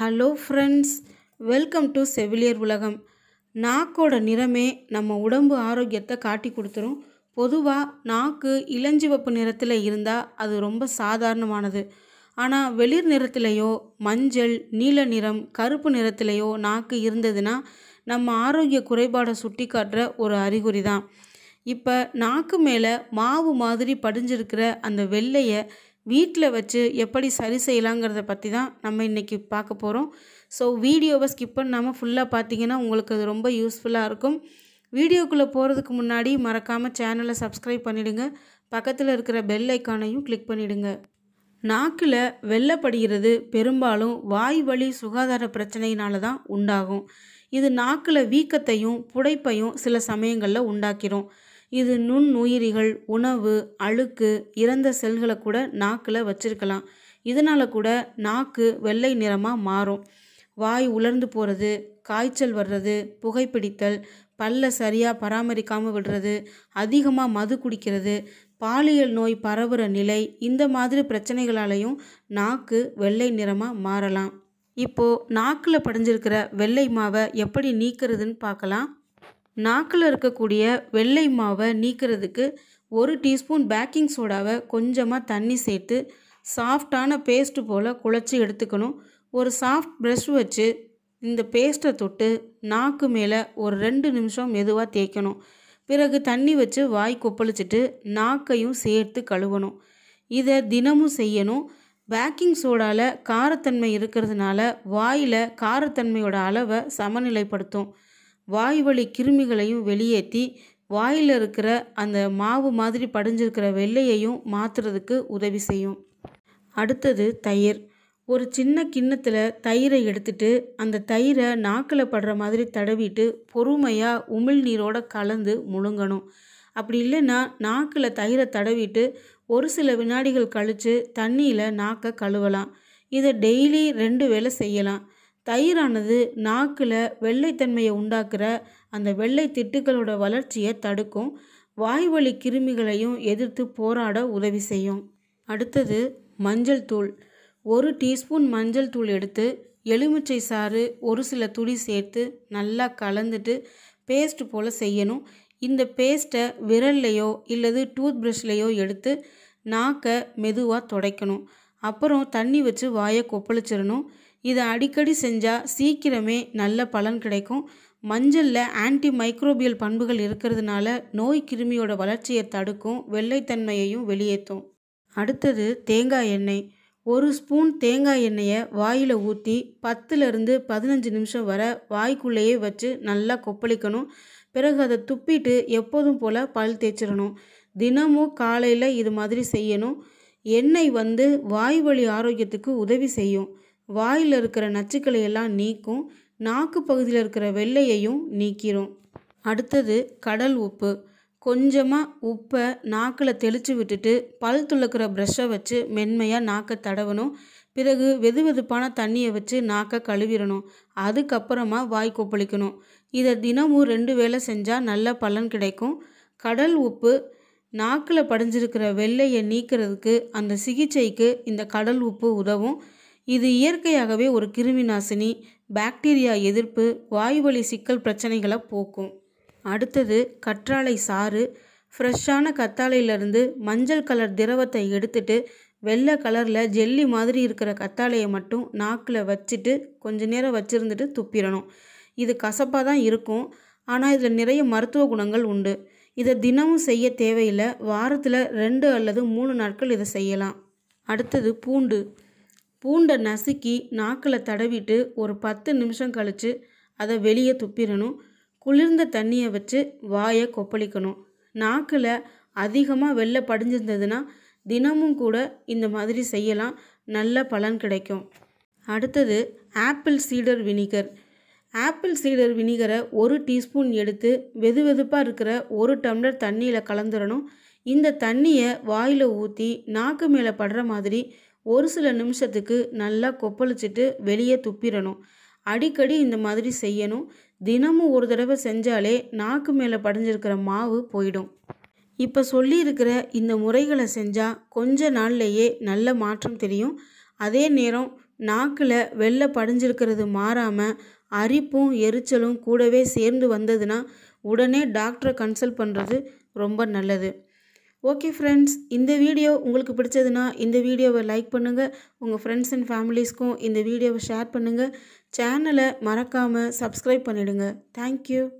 hello friends welcome to செவிலியர் உலகம் நாக்கோட நிறமே நம்ம உடம்பு ஆரோக்கியத்தை காட்டி கொடுத்துரும் பொதுவாக நாக்கு இளஞ்சிவப்பு நிறத்தில் இருந்தால் அது ரொம்ப சாதாரணமானது ஆனால் வெளிர் நிறத்திலேயோ மஞ்சள் நீல நிறம் கருப்பு நிறத்திலேயோ நாக்கு இருந்ததுன்னா நம்ம ஆரோக்கிய குறைபாடை சுட்டி காட்டுற ஒரு அறிகுறி தான் இப்போ நாக்கு மேலே மாவு மாதிரி படிஞ்சிருக்கிற அந்த வெள்ளையை வீட்டில் வச்சு எப்படி சரி செய்யலாங்கிறத பற்றி தான் நம்ம இன்றைக்கி பார்க்க போகிறோம் ஸோ வீடியோவை ஸ்கிப் பண்ணாமல் ஃபுல்லாக பார்த்தீங்கன்னா உங்களுக்கு அது ரொம்ப யூஸ்ஃபுல்லாக இருக்கும் வீடியோக்குள்ளே போகிறதுக்கு முன்னாடி மறக்காமல் சேனலை சப்ஸ்கிரைப் பண்ணிவிடுங்க பக்கத்தில் இருக்கிற பெல் ஐக்கானையும் கிளிக் பண்ணிவிடுங்க நாக்கில் வெள்ளப்படுகிறது பெரும்பாலும் வாய் வழி சுகாதார பிரச்சனையினால தான் உண்டாகும் இது நாக்கில் வீக்கத்தையும் புடைப்பையும் சில சமயங்களில் உண்டாக்கிறோம் இது நுண்ணுயிரிகள் உணவு அழுக்கு இறந்த செல்களை கூட நாக்கில் வச்சிருக்கலாம் இதனால் கூட நாக்கு வெள்ளை நிறமாக மாறும் வாய் உலர்ந்து போகிறது காய்ச்சல் வர்றது புகைப்பிடித்தல் பல்ல சரியாக பராமரிக்காமல் விடுறது அதிகமாக மது குடிக்கிறது பாலியல் நோய் பரவுகிற நிலை இந்த மாதிரி பிரச்சனைகளாலையும் நாக்கு வெள்ளை நிறமாக மாறலாம் இப்போது நாக்கில் படிஞ்சிருக்கிற வெள்ளை மாவை எப்படி நீக்கிறதுன்னு பார்க்கலாம் நாக்கில் இருக்கக்கூடிய வெள்ளை மாவை நீக்கிறதுக்கு ஒரு டீஸ்பூன் பேக்கிங் சோடாவை கொஞ்சமாக தண்ணி சேர்த்து சாஃப்டான பேஸ்ட்டு போல் குழச்சி எடுத்துக்கணும் ஒரு சாஃப்ட் ப்ரெஷ் வச்சு இந்த பேஸ்ட்டை தொட்டு நாக்கு மேலே ஒரு ரெண்டு நிமிஷம் மெதுவாக தேய்க்கணும் பிறகு தண்ணி வச்சு வாய் கொப்பளிச்சிட்டு நாக்கையும் சேர்த்து கழுவணும் இதை தினமும் செய்யணும் பேக்கிங் சோடாவில் காரத்தன்மை இருக்கிறதுனால வாயில் காரத்தன்மையோட அளவை சமநிலைப்படுத்தும் வாய்வழி கிருமிகளையும் வெளியேற்றி வாயில் இருக்கிற அந்த மாவு மாதிரி படிஞ்சிருக்கிற வெள்ளையையும் மாற்றுறதுக்கு உதவி செய்யும் அடுத்தது தயிர் ஒரு சின்ன கிண்ணத்தில் தயிரை எடுத்துட்டு அந்த தயிரை நாக்கில் படுற மாதிரி தடவிட்டு பொறுமையாக உமிழ்நீரோட கலந்து முழுங்கணும் அப்படி இல்லைன்னா நாக்கில் தயிரை தடவிட்டு ஒரு சில வினாடிகள் கழித்து தண்ணியில் நாக்கை கழுவலாம் இதை டெய்லி ரெண்டு வேளை செய்யலாம் தயிரானது நாக்கில் வெள்ளைத்தன்மையை உண்டாக்குற அந்த வெள்ளை திட்டுக்களோட வளர்ச்சியை தடுக்கும் வாய்வழி கிருமிகளையும் எதிர்த்து போராட உதவி செய்யும் அடுத்தது மஞ்சள் தூள் ஒரு டீஸ்பூன் மஞ்சள் தூள் எடுத்து எலுமிச்சை சாறு ஒரு சில துளி சேர்த்து நல்லா கலந்துட்டு பேஸ்ட் போல் செய்யணும் இந்த பேஸ்ட்டை விரல்லையோ இல்லது டூத் ப்ரஷ்லேயோ எடுத்து நாக்கை மெதுவாக துடைக்கணும் அப்புறம் தண்ணி வச்சு வாயை கொப்பளிச்சிடணும் இதை அடிக்கடி செஞ்சால் சீக்கிரமே நல்ல பலன் கிடைக்கும் மஞ்சளில் ஆன்டி மைக்ரோபியல் பண்புகள் இருக்கிறதுனால நோய் கிருமியோட வளர்ச்சியை தடுக்கும் வெள்ளைத்தன்மையையும் வெளியேற்றும் அடுத்தது தேங்காய் எண்ணெய் ஒரு ஸ்பூன் தேங்காய் எண்ணெயை வாயில் ஊற்றி பத்துலேருந்து பதினஞ்சு நிமிஷம் வர வாய்க்குள்ளேயே வச்சு நல்லா கொப்பளிக்கணும் பிறகு அதை துப்பிட்டு எப்போதும் போல் பல் தேய்ச்சிடணும் தினமும் காலையில் இது மாதிரி செய்யணும் எண்ணெய் வந்து வாய் வழி ஆரோக்கியத்துக்கு உதவி செய்யும் வாயில் இருக்கிற நச்சுக்களை எல்லாம் நீக்கும் நாக்கு பகுதியில் இருக்கிற வெள்ளையையும் நீக்கிரும் அடுத்தது கடல் உப்பு கொஞ்சமாக உப்பை நாக்கில் தெளித்து விட்டுட்டு பல் துளக்கிற ப்ரெஷ்ஷை வச்சு மென்மையாக நாக்கை தடவணும் பிறகு வெது வெதுப்பான தண்ணியை வச்சு நாக்கை கழுவிடணும் அதுக்கப்புறமா வாய் கொப்பளிக்கணும் இதை தினமும் ரெண்டு வேளை செஞ்சால் நல்ல பலன் கிடைக்கும் கடல் உப்பு நாக்கில் படிஞ்சிருக்கிற வெள்ளையை நீக்கிறதுக்கு அந்த சிகிச்சைக்கு இந்த கடல் உப்பு உதவும் இது இயற்கையாகவே ஒரு கிருமி நாசினி பாக்டீரியா எதிர்ப்பு வாயுவழி சிக்கல் பிரச்சனைகளை போக்கும் அடுத்தது கற்றாழை சாறு ஃப்ரெஷ்ஷான கத்தாழையிலேருந்து மஞ்சள் கலர் திரவத்தை எடுத்துட்டு வெள்ளை கலரில் ஜெல்லி மாதிரி இருக்கிற கத்தாழையை மட்டும் நாக்கில் வச்சுட்டு கொஞ்ச நேரம் வச்சுருந்துட்டு துப்பிடணும் இது கசப்பாக தான் இருக்கும் ஆனால் இதில் நிறைய மருத்துவ குணங்கள் உண்டு இதை தினமும் செய்ய தேவையில்லை வாரத்தில் ரெண்டு அல்லது மூணு நாட்கள் இதை செய்யலாம் அடுத்தது பூண்டு பூண்டை நசுக்கி நாக்கில் தடவிட்டு ஒரு பத்து நிமிஷம் கழித்து அதை வெளியே துப்பிடணும் குளிர்ந்த தண்ணியை வச்சு வாயை கொப்பளிக்கணும் நாக்கில் அதிகமாக வெளில படிஞ்சிருந்ததுன்னா தினமும் கூட இந்த மாதிரி செய்யலாம் நல்ல பலன் கிடைக்கும் அடுத்தது ஆப்பிள் சீடர் வினிகர் ஆப்பிள் சீடர் வினிகரை ஒரு டீஸ்பூன் எடுத்து வெது வெதுப்பாக இருக்கிற ஒரு டம்ளர் தண்ணியில் கலந்துடணும் இந்த தண்ணியை வாயில் ஊற்றி நாக்கு மேலே படுற மாதிரி ஒரு சில நிமிஷத்துக்கு நல்லா கொப்பளிச்சிட்டு வெளியே துப்பிடணும் அடிக்கடி இந்த மாதிரி செய்யணும் தினமும் ஒரு தடவை செஞ்சாலே நாக்கு மேலே படிஞ்சிருக்கிற மாவு போயிடும் இப்போ சொல்லியிருக்கிற இந்த முறைகளை செஞ்சால் கொஞ்ச நாள்லேயே நல்ல மாற்றம் தெரியும் அதே நேரம் நாக்கில் வெள்ளை படிஞ்சிருக்கிறது மாறாமல் அரிப்பும் எரிச்சலும் கூடவே சேர்ந்து வந்ததுன்னா உடனே டாக்டரை கன்சல்ட் பண்ணுறது ரொம்ப நல்லது ஓகே ஃப்ரெண்ட்ஸ் இந்த வீடியோ உங்களுக்கு பிடிச்சதுன்னா இந்த வீடியோவை லைக் பண்ணுங்கள் உங்கள் ஃப்ரெண்ட்ஸ் அண்ட் ஃபேமிலிஸ்க்கும் இந்த வீடியோவை ஷேர் பண்ணுங்கள் சேனலை மறக்காமல் சப்ஸ்கிரைப் பண்ணிவிடுங்க தேங்க்யூ